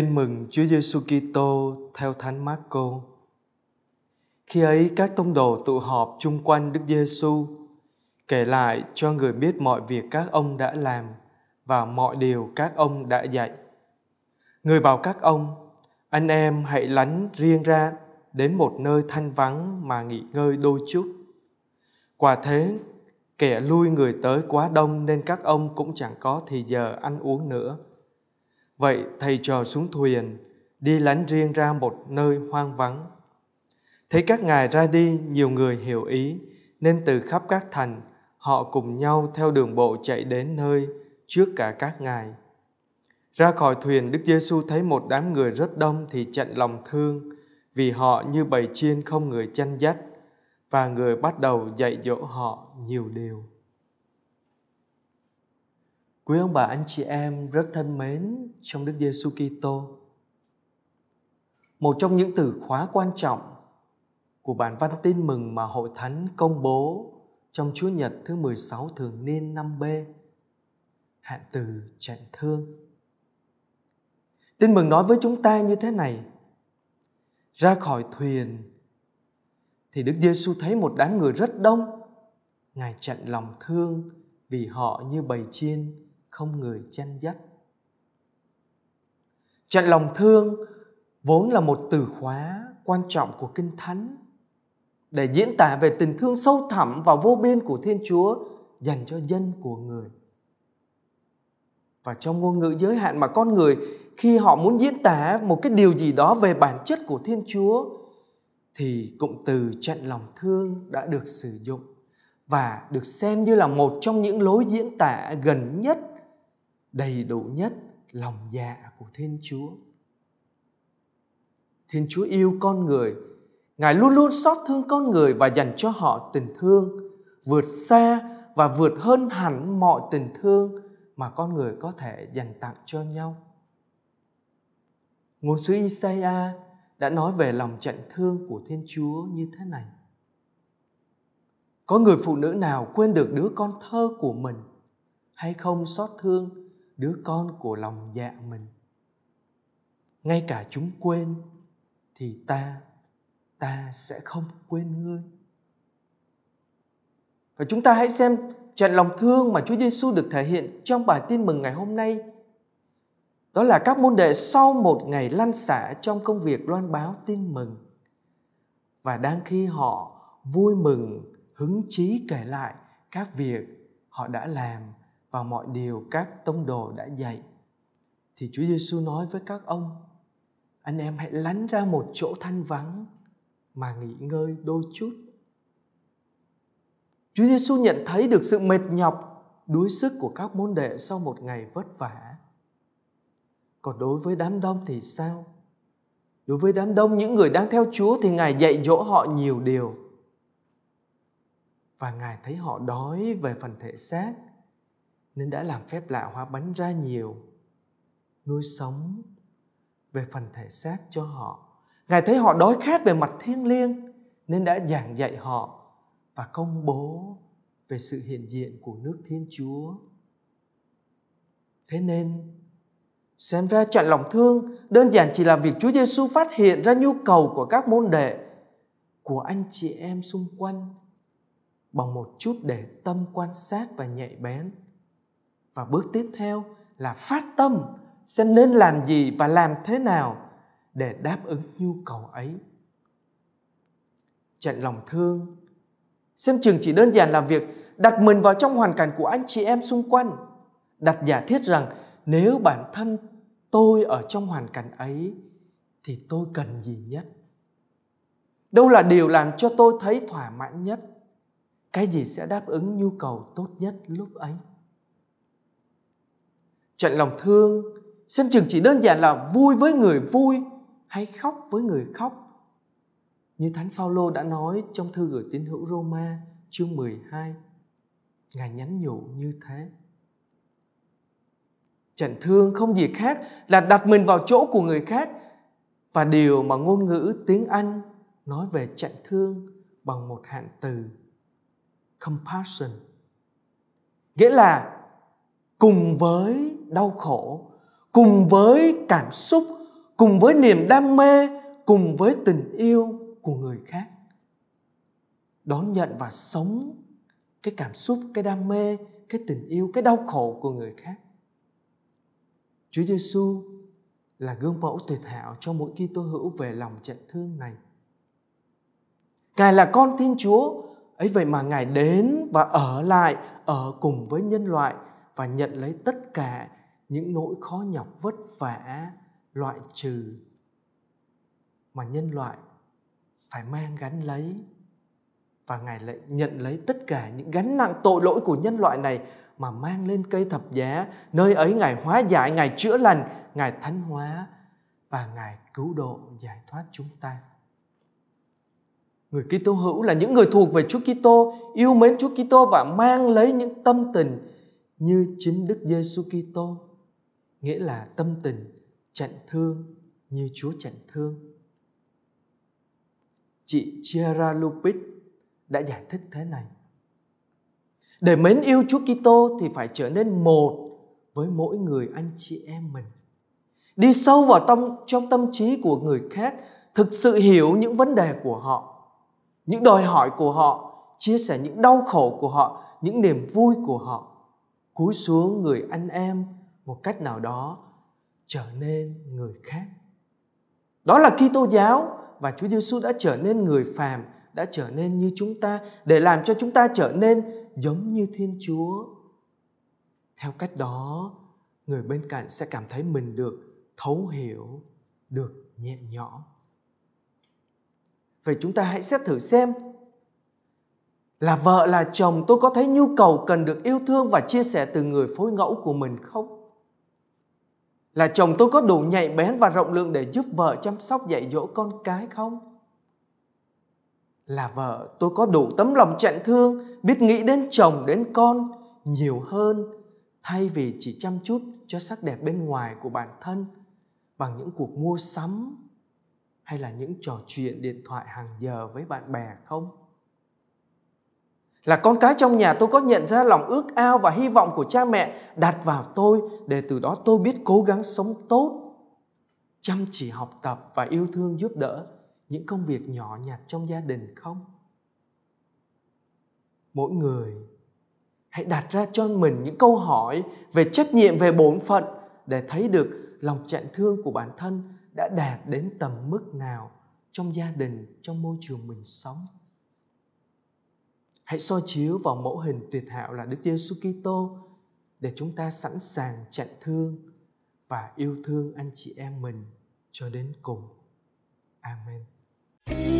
Tin mừng Chúa Giêsu Kitô theo Thánh Marco. Khi ấy các tông đồ tụ họp chung quanh Đức Giêsu, kể lại cho người biết mọi việc các ông đã làm và mọi điều các ông đã dạy. Người bảo các ông, anh em hãy lánh riêng ra đến một nơi thanh vắng mà nghỉ ngơi đôi chút. Quả thế, kẻ lui người tới quá đông nên các ông cũng chẳng có thì giờ ăn uống nữa Vậy thầy trò xuống thuyền, đi lánh riêng ra một nơi hoang vắng. Thấy các ngài ra đi, nhiều người hiểu ý, nên từ khắp các thành, họ cùng nhau theo đường bộ chạy đến nơi trước cả các ngài. Ra khỏi thuyền, Đức Giêsu thấy một đám người rất đông thì chặn lòng thương, vì họ như bầy chiên không người chăn dắt, và người bắt đầu dạy dỗ họ nhiều điều. Quý ông bà anh chị em rất thân mến trong Đức Giêsu Kitô. Một trong những từ khóa quan trọng của bản văn tin mừng mà Hội Thánh công bố trong Chúa Nhật thứ 16 thường niên năm b hạn từ chạnh thương. Tin mừng nói với chúng ta như thế này: Ra khỏi thuyền thì Đức Giêsu thấy một đám người rất đông, Ngài chặn lòng thương vì họ như bầy chiên không người chăn dắt trận lòng thương vốn là một từ khóa quan trọng của kinh thánh để diễn tả về tình thương sâu thẳm và vô biên của thiên chúa dành cho dân của người và trong ngôn ngữ giới hạn mà con người khi họ muốn diễn tả một cái điều gì đó về bản chất của thiên chúa thì cụm từ trận lòng thương đã được sử dụng và được xem như là một trong những lối diễn tả gần nhất đầy đủ nhất lòng dạ của Thiên Chúa. Thiên Chúa yêu con người, Ngài luôn luôn xót thương con người và dành cho họ tình thương vượt xa và vượt hơn hẳn mọi tình thương mà con người có thể dành tặng cho nhau. Ngôn sứ Isaiah đã nói về lòng trận thương của Thiên Chúa như thế này. Có người phụ nữ nào quên được đứa con thơ của mình hay không xót thương đứa con của lòng dạ mình ngay cả chúng quên thì ta ta sẽ không quên ngươi và chúng ta hãy xem trận lòng thương mà Chúa Giêsu được thể hiện trong bài tin mừng ngày hôm nay đó là các môn đệ sau một ngày lăn xả trong công việc loan báo tin mừng và đang khi họ vui mừng hứng chí kể lại các việc họ đã làm và mọi điều các tông đồ đã dạy thì Chúa Giêsu nói với các ông anh em hãy lánh ra một chỗ thanh vắng mà nghỉ ngơi đôi chút Chúa Giêsu nhận thấy được sự mệt nhọc đuối sức của các môn đệ sau một ngày vất vả còn đối với đám đông thì sao đối với đám đông những người đang theo Chúa thì Ngài dạy dỗ họ nhiều điều và Ngài thấy họ đói về phần thể xác nên đã làm phép lạ hóa bánh ra nhiều nuôi sống về phần thể xác cho họ ngài thấy họ đói khát về mặt thiêng liêng nên đã giảng dạy họ và công bố về sự hiện diện của nước thiên chúa thế nên xem ra chọn lòng thương đơn giản chỉ là việc chúa giêsu phát hiện ra nhu cầu của các môn đệ của anh chị em xung quanh bằng một chút để tâm quan sát và nhạy bén và bước tiếp theo là phát tâm xem nên làm gì và làm thế nào để đáp ứng nhu cầu ấy trận lòng thương xem chừng chỉ đơn giản là việc đặt mình vào trong hoàn cảnh của anh chị em xung quanh đặt giả thiết rằng nếu bản thân tôi ở trong hoàn cảnh ấy thì tôi cần gì nhất đâu là điều làm cho tôi thấy thỏa mãn nhất cái gì sẽ đáp ứng nhu cầu tốt nhất lúc ấy Chọn lòng thương xem chừng chỉ đơn giản là vui với người vui hay khóc với người khóc. Như Thánh Phaolô đã nói trong thư gửi tín hữu Roma chương 12, Ngài nhắn nhủ như thế. Trần thương không gì khác là đặt mình vào chỗ của người khác và điều mà ngôn ngữ tiếng Anh nói về trận thương bằng một hạn từ compassion nghĩa là cùng với đau khổ cùng với cảm xúc cùng với niềm đam mê cùng với tình yêu của người khác đón nhận và sống cái cảm xúc cái đam mê cái tình yêu cái đau khổ của người khác Chúa Giêsu là gương mẫu tuyệt hảo cho mỗi khi tôi hữu về lòng chạy thương này. Ngài là con Thiên Chúa, ấy vậy mà Ngài đến và ở lại, ở cùng với nhân loại và nhận lấy tất cả những nỗi khó nhọc vất vả loại trừ mà nhân loại phải mang gánh lấy và ngài lại nhận lấy tất cả những gánh nặng tội lỗi của nhân loại này mà mang lên cây thập giá nơi ấy ngài hóa giải ngài chữa lành ngài thánh hóa và ngài cứu độ giải thoát chúng ta người Kitô hữu là những người thuộc về Chúa Kitô yêu mến Chúa Kitô và mang lấy những tâm tình như chính Đức Giêsu Kitô nghĩa là tâm tình chặn thương như Chúa chặn thương. Chị Chiara Lupit đã giải thích thế này. Để mến yêu Chúa Kitô thì phải trở nên một với mỗi người anh chị em mình. Đi sâu vào tâm trong tâm trí của người khác, thực sự hiểu những vấn đề của họ, những đòi hỏi của họ, chia sẻ những đau khổ của họ, những niềm vui của họ. Cúi xuống người anh em một cách nào đó trở nên người khác. Đó là Kitô giáo và Chúa Giêsu đã trở nên người phàm, đã trở nên như chúng ta để làm cho chúng ta trở nên giống như Thiên Chúa. Theo cách đó, người bên cạnh sẽ cảm thấy mình được thấu hiểu, được nhẹ nhõm. Vậy chúng ta hãy xét thử xem là vợ là chồng tôi có thấy nhu cầu cần được yêu thương và chia sẻ từ người phối ngẫu của mình không? Là chồng tôi có đủ nhạy bén và rộng lượng để giúp vợ chăm sóc dạy dỗ con cái không? Là vợ tôi có đủ tấm lòng chạnh thương, biết nghĩ đến chồng, đến con nhiều hơn thay vì chỉ chăm chút cho sắc đẹp bên ngoài của bản thân bằng những cuộc mua sắm hay là những trò chuyện điện thoại hàng giờ với bạn bè không? là con cái trong nhà tôi có nhận ra lòng ước ao và hy vọng của cha mẹ đặt vào tôi để từ đó tôi biết cố gắng sống tốt chăm chỉ học tập và yêu thương giúp đỡ những công việc nhỏ nhặt trong gia đình không mỗi người hãy đặt ra cho mình những câu hỏi về trách nhiệm về bổn phận để thấy được lòng chạnh thương của bản thân đã đạt đến tầm mức nào trong gia đình trong môi trường mình sống Hãy soi chiếu vào mẫu hình tuyệt hảo là Đức Giêsu Kitô để chúng ta sẵn sàng chặn thương và yêu thương anh chị em mình cho đến cùng. Amen.